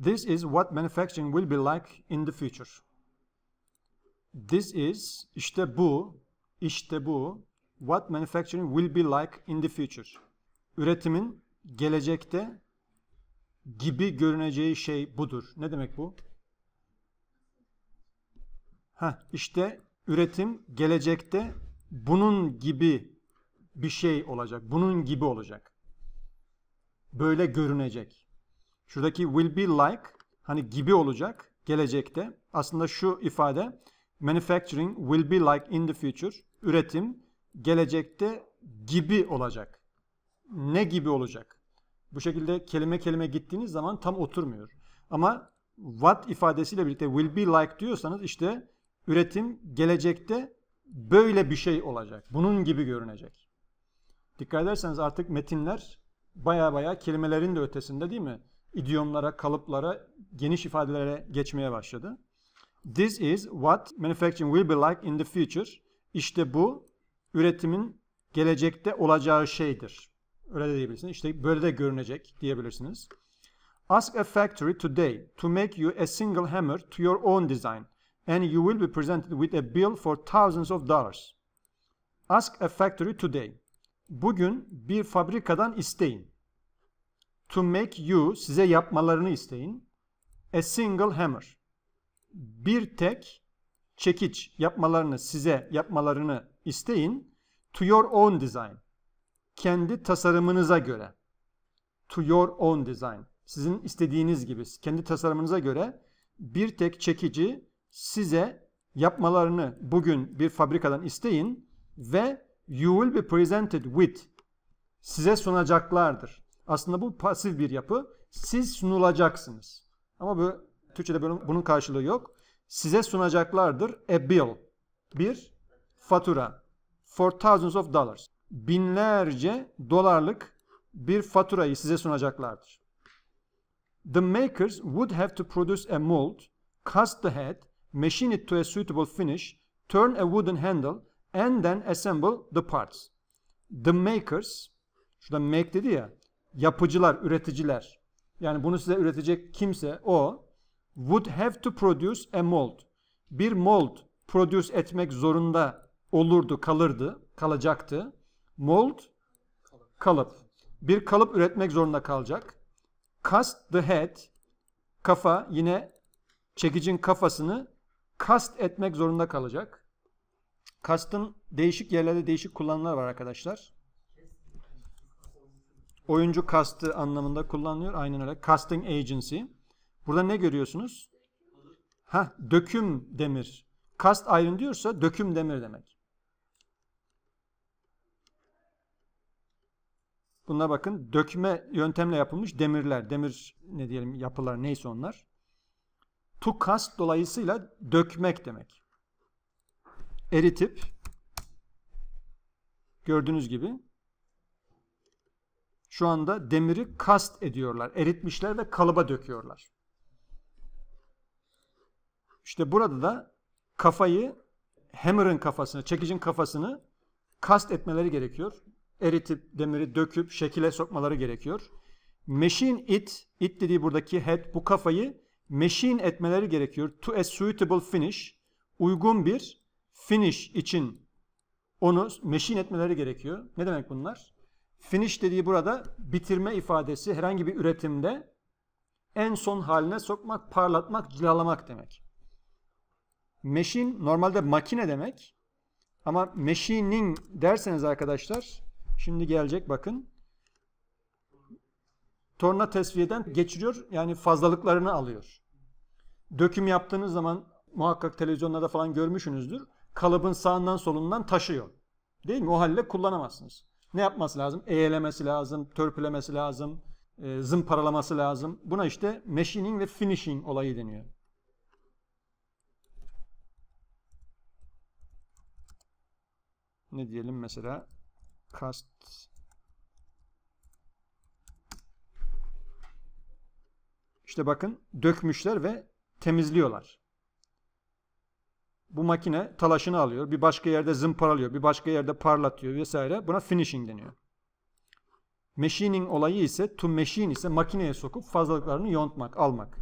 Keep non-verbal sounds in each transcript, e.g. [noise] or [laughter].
This is what manufacturing will be like in the future. This is işte bu, işte bu what manufacturing will be like in the future. Üretimin gelecekte gibi görüneceği şey budur. Ne demek bu? Ha, işte üretim gelecekte bunun gibi bir şey olacak. Bunun gibi olacak. Böyle görünecek. Şuradaki will be like hani gibi olacak gelecekte. Aslında şu ifade manufacturing will be like in the future. Üretim gelecekte gibi olacak. Ne gibi olacak? Bu şekilde kelime kelime gittiğiniz zaman tam oturmuyor. Ama what ifadesiyle birlikte will be like diyorsanız işte üretim gelecekte böyle bir şey olacak. Bunun gibi görünecek. Dikkat ederseniz artık metinler baya baya kelimelerin de ötesinde değil mi? idiomlara, kalıplara, geniş ifadelere geçmeye başladı. This is what manufacturing will be like in the future. İşte bu üretimin gelecekte olacağı şeydir. Öyle de diyebilirsiniz. İşte böyle de görünecek diyebilirsiniz. Ask a factory today to make you a single hammer to your own design and you will be presented with a bill for thousands of dollars. Ask a factory today. Bugün bir fabrikadan isteyin to make you size yapmalarını isteyin. A single hammer. Bir tek çekiç yapmalarını size yapmalarını isteyin. To your own design. Kendi tasarımınıza göre. To your own design. Sizin istediğiniz gibi kendi tasarımınıza göre bir tek çekici size yapmalarını bugün bir fabrikadan isteyin ve you will be presented with size sunacaklardır. Aslında bu pasif bir yapı. Siz sunulacaksınız. Ama bu Türkçe'de bunun karşılığı yok. Size sunacaklardır a bill. Bir fatura. For thousands of dollars. Binlerce dolarlık bir faturayı size sunacaklardır. The makers would have to produce a mold, cast the head, machine it to a suitable finish, turn a wooden handle and then assemble the parts. The makers, şurada make dedi ya, yapıcılar, üreticiler yani bunu size üretecek kimse o would have to produce a mold. Bir mold produce etmek zorunda olurdu, kalırdı, kalacaktı. Mold kalıp. Bir kalıp üretmek zorunda kalacak. Cast the head kafa yine çekicin kafasını cast etmek zorunda kalacak. Cast'ın değişik yerlerde değişik kullanımlar var arkadaşlar oyuncu kastı anlamında kullanılıyor. Aynen öyle. Casting agency. Burada ne görüyorsunuz? Ha, döküm demir. Cast iron diyorsa döküm demir demek. Buna bakın dökme yöntemle yapılmış demirler, demir ne diyelim yapılar neyse onlar. To cast dolayısıyla dökmek demek. Eritip gördüğünüz gibi şu anda demiri kast ediyorlar. Eritmişler ve kalıba döküyorlar. İşte burada da kafayı hammer'ın kafasını, çekicin kafasını kast etmeleri gerekiyor. Eritip demiri döküp şekile sokmaları gerekiyor. Machine it, it dediği buradaki head bu kafayı machine etmeleri gerekiyor. To a suitable finish, uygun bir finish için onu machine etmeleri gerekiyor. Ne demek bunlar? Finish dediği burada bitirme ifadesi herhangi bir üretimde en son haline sokmak, parlatmak, cilalamak demek. Machine normalde makine demek. Ama machining derseniz arkadaşlar şimdi gelecek bakın. Torna tesviyeden geçiriyor yani fazlalıklarını alıyor. Döküm yaptığınız zaman muhakkak televizyonlarda falan görmüşsünüzdür. Kalıbın sağından solundan taşıyor. Değil mi? O halde kullanamazsınız ne yapması lazım? Eğelemesi lazım, törpülemesi lazım, e, zımparalaması lazım. Buna işte machining ve finishing olayı deniyor. Ne diyelim mesela? Cast İşte bakın dökmüşler ve temizliyorlar bu makine talaşını alıyor. Bir başka yerde zımparalıyor. Bir başka yerde parlatıyor vesaire. Buna finishing deniyor. Machining olayı ise to machine ise makineye sokup fazlalıklarını yontmak, almak.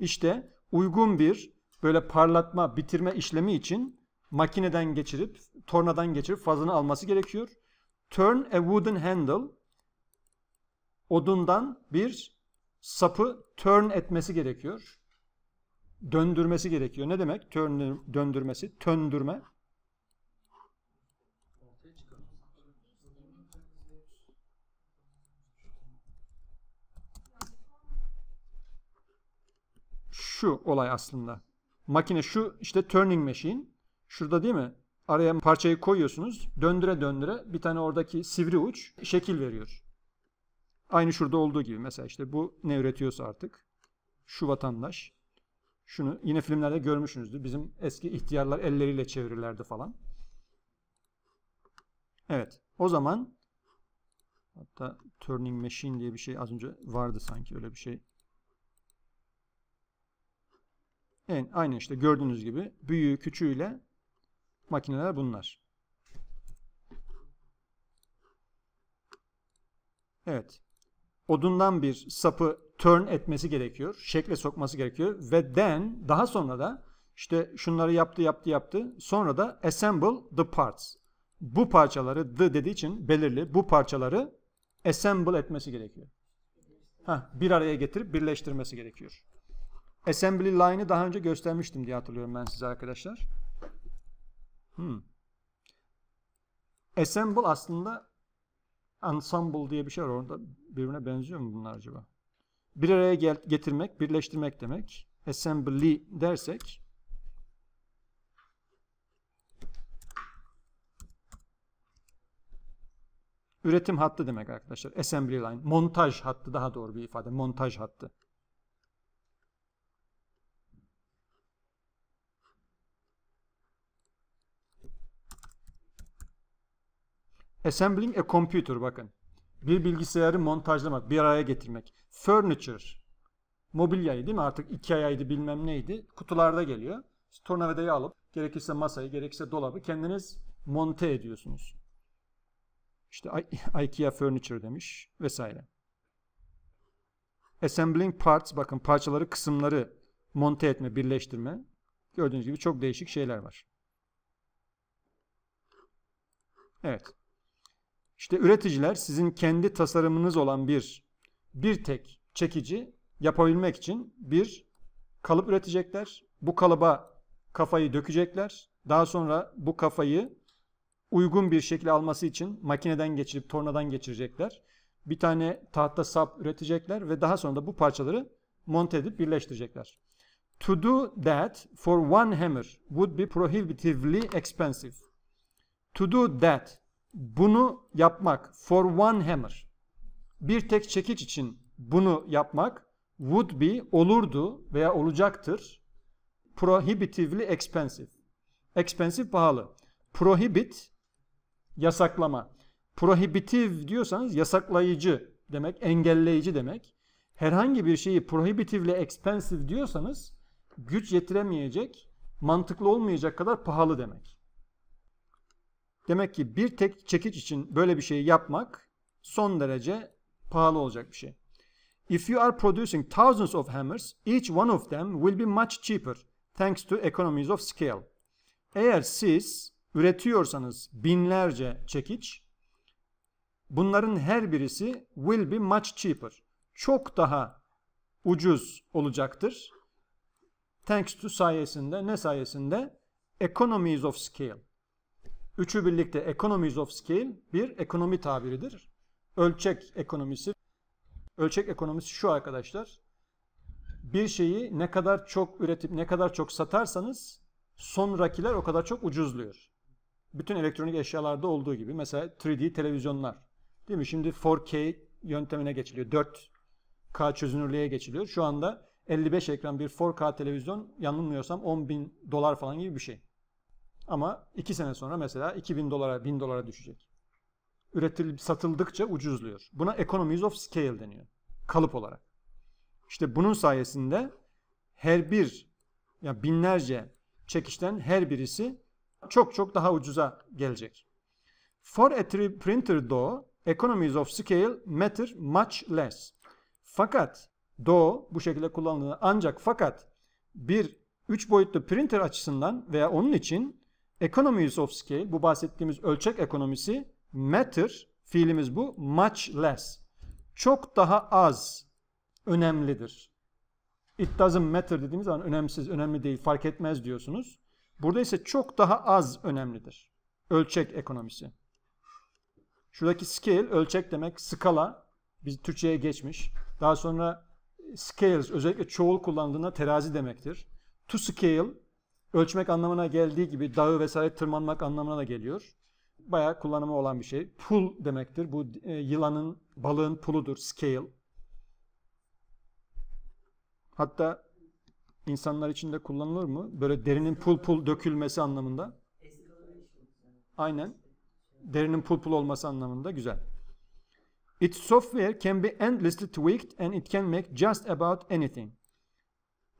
İşte uygun bir böyle parlatma, bitirme işlemi için makineden geçirip, tornadan geçirip fazlını alması gerekiyor. Turn a wooden handle odundan bir sapı turn etmesi gerekiyor döndürmesi gerekiyor. Ne demek? Tön, döndürmesi, töndürme. Şu olay aslında. Makine şu işte turning machine. Şurada değil mi? Araya parçayı koyuyorsunuz. Döndüre döndüre bir tane oradaki sivri uç şekil veriyor. Aynı şurada olduğu gibi mesela işte bu ne üretiyorsa artık şu vatandaş şunu yine filmlerde görmüşsünüzdür. Bizim eski ihtiyarlar elleriyle çevirirlerdi falan. Evet. O zaman hatta turning machine diye bir şey az önce vardı sanki öyle bir şey. Yani aynı işte gördüğünüz gibi büyüğü küçüğüyle makineler bunlar. Evet. Odundan bir sapı turn etmesi gerekiyor. Şekle sokması gerekiyor. Ve then daha sonra da işte şunları yaptı yaptı yaptı. Sonra da assemble the parts. Bu parçaları the dediği için belirli bu parçaları assemble etmesi gerekiyor. Heh, bir araya getirip birleştirmesi gerekiyor. Assembly line'ı daha önce göstermiştim diye hatırlıyorum ben size arkadaşlar. Hmm. Assemble aslında ensemble diye bir şey var orada. Birbirine benziyor mu bunlar acaba? bir araya gel getirmek, birleştirmek demek. Assembly dersek üretim hattı demek arkadaşlar. Assembly line, montaj hattı daha doğru bir ifade. Montaj hattı. Assembling a computer bakın. Bir bilgisayarı montajlamak, bir araya getirmek. Furniture, mobilyayı değil mi? Artık iki ayaydı bilmem neydi. Kutularda geliyor. İşte tornavidayı alıp gerekirse masayı, gerekirse dolabı kendiniz monte ediyorsunuz. İşte I- [laughs] IKEA Furniture demiş vesaire. Assembling parts, bakın parçaları, kısımları monte etme, birleştirme. Gördüğünüz gibi çok değişik şeyler var. Evet. İşte üreticiler sizin kendi tasarımınız olan bir bir tek çekici yapabilmek için bir kalıp üretecekler. Bu kalıba kafayı dökecekler. Daha sonra bu kafayı uygun bir şekilde alması için makineden geçirip tornadan geçirecekler. Bir tane tahta sap üretecekler ve daha sonra da bu parçaları monte edip birleştirecekler. To do that for one hammer would be prohibitively expensive. To do that bunu yapmak for one hammer bir tek çekiç için bunu yapmak would be olurdu veya olacaktır prohibitively expensive. Expensive pahalı. Prohibit yasaklama. prohibitiv diyorsanız yasaklayıcı demek, engelleyici demek. Herhangi bir şeyi prohibitively expensive diyorsanız güç yetiremeyecek, mantıklı olmayacak kadar pahalı demek. Demek ki bir tek çekiç için böyle bir şeyi yapmak son derece pahalı olacak bir şey. If you are producing thousands of hammers, each one of them will be much cheaper thanks to economies of scale. Eğer siz üretiyorsanız binlerce çekiç, bunların her birisi will be much cheaper. Çok daha ucuz olacaktır. Thanks to sayesinde ne sayesinde? Economies of scale. Üçü birlikte Economies of Scale bir ekonomi tabiridir. Ölçek ekonomisi. Ölçek ekonomisi şu arkadaşlar. Bir şeyi ne kadar çok üretip ne kadar çok satarsanız sonrakiler o kadar çok ucuzluyor. Bütün elektronik eşyalarda olduğu gibi mesela 3D televizyonlar. Değil mi? Şimdi 4K yöntemine geçiliyor. 4K çözünürlüğe geçiliyor. Şu anda 55 ekran bir 4K televizyon yanılmıyorsam 10 bin dolar falan gibi bir şey. Ama 2 sene sonra mesela 2000 dolara 1000 dolara düşecek. Üretilip satıldıkça ucuzluyor. Buna economies of scale deniyor. Kalıp olarak. İşte bunun sayesinde her bir ya binlerce çekişten her birisi çok çok daha ucuza gelecek. For a 3 printer though, economies of scale matter much less. Fakat do bu şekilde kullanılır. Ancak fakat bir 3 boyutlu printer açısından veya onun için Economies of scale bu bahsettiğimiz ölçek ekonomisi matter fiilimiz bu much less. Çok daha az önemlidir. It doesn't matter dediğimiz zaman önemsiz, önemli değil, fark etmez diyorsunuz. Burada ise çok daha az önemlidir. Ölçek ekonomisi. Şuradaki scale ölçek demek, skala biz Türkçe'ye geçmiş. Daha sonra scales özellikle çoğul kullandığında terazi demektir. To scale ölçmek anlamına geldiği gibi dağı vesaire tırmanmak anlamına da geliyor. Bayağı kullanımı olan bir şey. Pul demektir. Bu e, yılanın, balığın puludur. Scale. Hatta insanlar için de kullanılır mı? Böyle derinin pul pul dökülmesi anlamında. Aynen. Derinin pul pul olması anlamında güzel. Its software can be endlessly tweaked and it can make just about anything.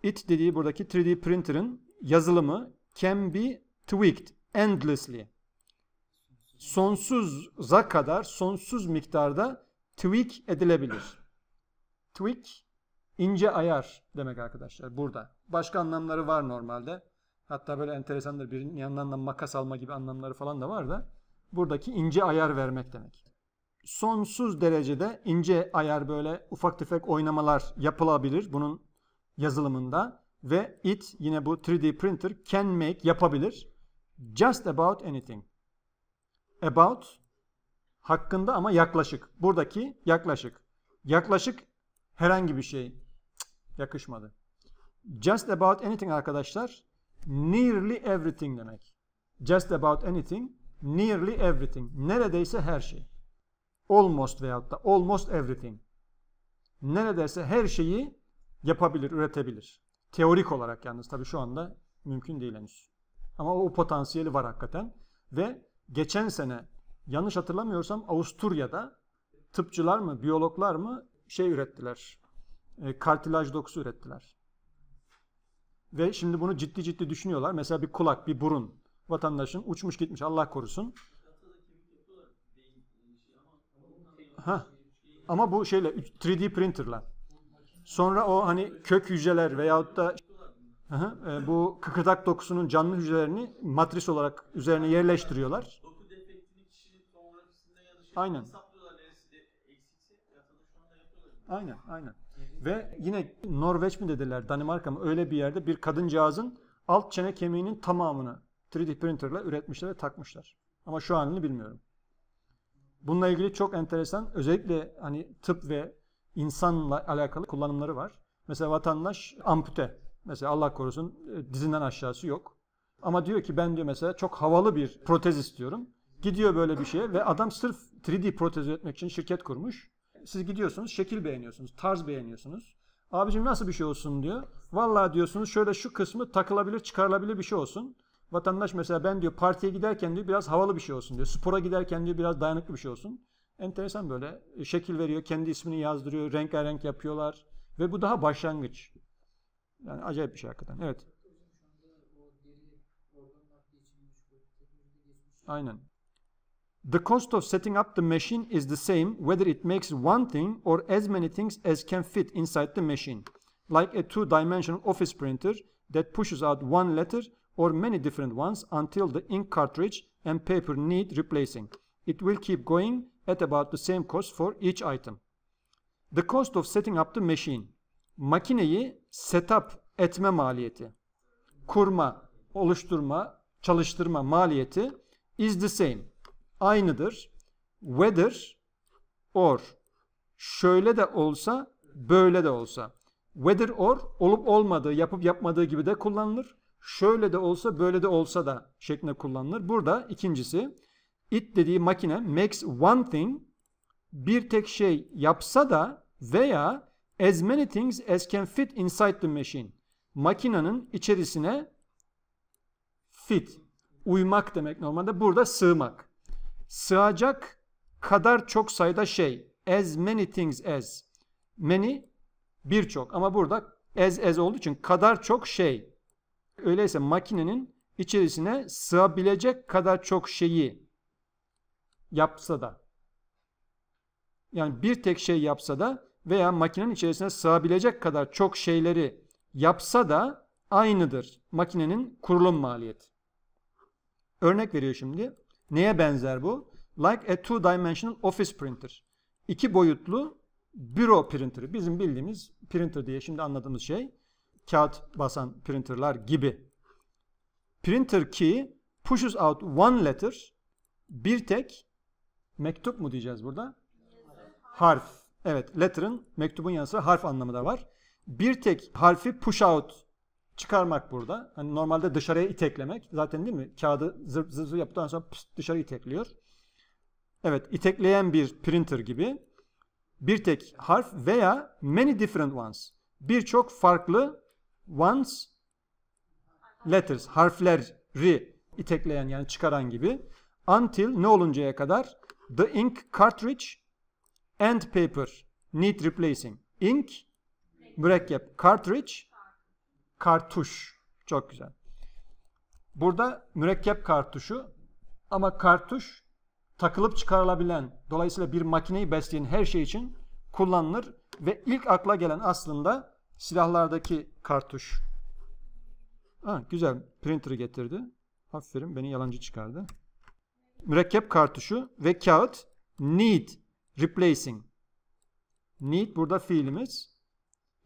It dediği buradaki 3D printer'ın yazılımı can be tweaked endlessly. Sonsuza kadar sonsuz miktarda tweak edilebilir. Tweak ince ayar demek arkadaşlar burada. Başka anlamları var normalde. Hatta böyle enteresandır bir yanından da makas alma gibi anlamları falan da var da buradaki ince ayar vermek demek. Sonsuz derecede ince ayar böyle ufak tefek oynamalar yapılabilir bunun yazılımında ve it yine bu 3D printer can make yapabilir. Just about anything. About hakkında ama yaklaşık. Buradaki yaklaşık. Yaklaşık herhangi bir şey. yakışmadı. Just about anything arkadaşlar nearly everything demek. Just about anything, nearly everything. Neredeyse her şey. Almost veyahut da almost everything. Neredeyse her şeyi yapabilir, üretebilir. Teorik olarak yalnız tabii şu anda mümkün değil henüz. Ama o potansiyeli var hakikaten. Ve geçen sene yanlış hatırlamıyorsam Avusturya'da tıpçılar mı, biyologlar mı şey ürettiler. E, kartilaj dokusu ürettiler. Ve şimdi bunu ciddi ciddi düşünüyorlar. Mesela bir kulak, bir burun vatandaşın uçmuş gitmiş Allah korusun. Ha. Ama bu şeyle 3D printerla Sonra o hani kök hücreler veyahut da e, bu kıkırdak dokusunun canlı hücrelerini matris olarak üzerine yerleştiriyorlar. Aynen. Aynen, aynen. Ve yine Norveç mi dediler, Danimarka mı öyle bir yerde bir kadıncağızın alt çene kemiğinin tamamını 3D printerla üretmişler ve takmışlar. Ama şu anını bilmiyorum. Bununla ilgili çok enteresan özellikle hani tıp ve insanla alakalı kullanımları var. Mesela vatandaş ampute. Mesela Allah korusun e, dizinden aşağısı yok. Ama diyor ki ben diyor mesela çok havalı bir protez istiyorum. Gidiyor böyle bir şeye ve adam sırf 3D protez üretmek için şirket kurmuş. Siz gidiyorsunuz şekil beğeniyorsunuz, tarz beğeniyorsunuz. Abicim nasıl bir şey olsun diyor. Valla diyorsunuz şöyle şu kısmı takılabilir, çıkarılabilir bir şey olsun. Vatandaş mesela ben diyor partiye giderken diyor biraz havalı bir şey olsun diyor. Spora giderken diyor biraz dayanıklı bir şey olsun. Enteresan böyle e, şekil veriyor, kendi ismini yazdırıyor, renk yapıyorlar ve bu daha başlangıç. Yani acayip bir şey hakikaten. Evet. Aynen. The cost of setting up the machine is the same whether it makes one thing or as many things as can fit inside the machine. Like a two-dimensional office printer that pushes out one letter or many different ones until the ink cartridge and paper need replacing. It will keep going at about the same cost for each item. The cost of setting up the machine. Makineyi setup etme maliyeti. Kurma, oluşturma, çalıştırma maliyeti is the same. Aynıdır. Whether or şöyle de olsa böyle de olsa. Whether or olup olmadığı, yapıp yapmadığı gibi de kullanılır. Şöyle de olsa böyle de olsa da şeklinde kullanılır. Burada ikincisi it dediği makine makes one thing bir tek şey yapsa da veya as many things as can fit inside the machine. makina'nın içerisine fit, uymak demek normalde. Burada sığmak. Sığacak kadar çok sayıda şey. As many things as. Many birçok ama burada as as olduğu için kadar çok şey. Öyleyse makinenin içerisine sığabilecek kadar çok şeyi yapsa da yani bir tek şey yapsa da veya makinenin içerisine sığabilecek kadar çok şeyleri yapsa da aynıdır makinenin kurulum maliyeti. Örnek veriyor şimdi. Neye benzer bu? Like a two-dimensional office printer. İki boyutlu büro printerı. Bizim bildiğimiz printer diye şimdi anladığımız şey. Kağıt basan printerlar gibi. Printer key pushes out one letter. Bir tek Mektup mu diyeceğiz burada? Harf. Evet, letter'ın mektubun yanı sıra harf anlamı da var. Bir tek harfi push out çıkarmak burada. Hani normalde dışarıya iteklemek. Zaten değil mi? Kağıdı zır zır, zır yaptıktan sonra pıst dışarı itekliyor. Evet, itekleyen bir printer gibi. Bir tek harf veya many different ones. Birçok farklı ones letters, harfleri itekleyen yani çıkaran gibi. Until ne oluncaya kadar The ink cartridge and paper need replacing. Ink, mürekkep, cartridge, kartuş. Çok güzel. Burada mürekkep kartuşu ama kartuş takılıp çıkarılabilen, dolayısıyla bir makineyi besleyen her şey için kullanılır ve ilk akla gelen aslında silahlardaki kartuş. Ha, güzel printer getirdi. Aferin beni yalancı çıkardı mürekkep kartuşu ve kağıt need replacing. Need burada fiilimiz.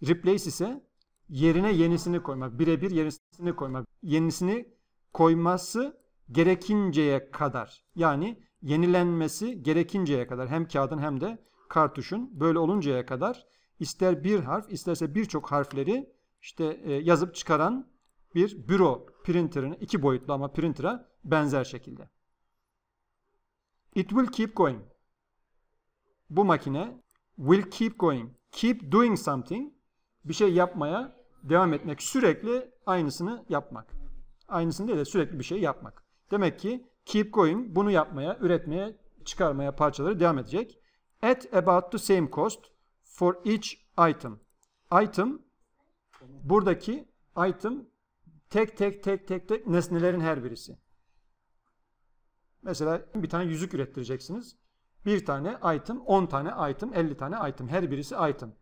Replace ise yerine yenisini koymak. Birebir yenisini koymak. Yenisini koyması gerekinceye kadar. Yani yenilenmesi gerekinceye kadar hem kağıdın hem de kartuşun böyle oluncaya kadar ister bir harf isterse birçok harfleri işte e, yazıp çıkaran bir büro printerine iki boyutlu ama printer'a benzer şekilde. It will keep going. Bu makine will keep going. Keep doing something. Bir şey yapmaya devam etmek. Sürekli aynısını yapmak. Aynısını değil de sürekli bir şey yapmak. Demek ki keep going bunu yapmaya, üretmeye, çıkarmaya parçaları devam edecek. At about the same cost for each item. Item buradaki item tek tek tek tek tek nesnelerin her birisi. Mesela bir tane yüzük ürettireceksiniz. Bir tane item, 10 tane item, 50 tane item. Her birisi item.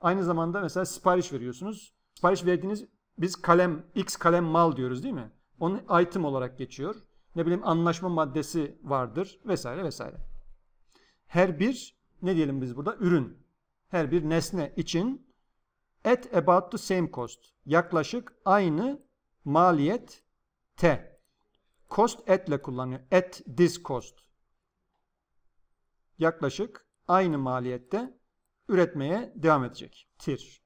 Aynı zamanda mesela sipariş veriyorsunuz. Sipariş verdiğiniz biz kalem, x kalem mal diyoruz değil mi? Onu item olarak geçiyor. Ne bileyim anlaşma maddesi vardır vesaire vesaire. Her bir ne diyelim biz burada ürün. Her bir nesne için at about the same cost. Yaklaşık aynı maliyet t cost at'le kullanıyor. At this cost. Yaklaşık aynı maliyette üretmeye devam edecek. Tir.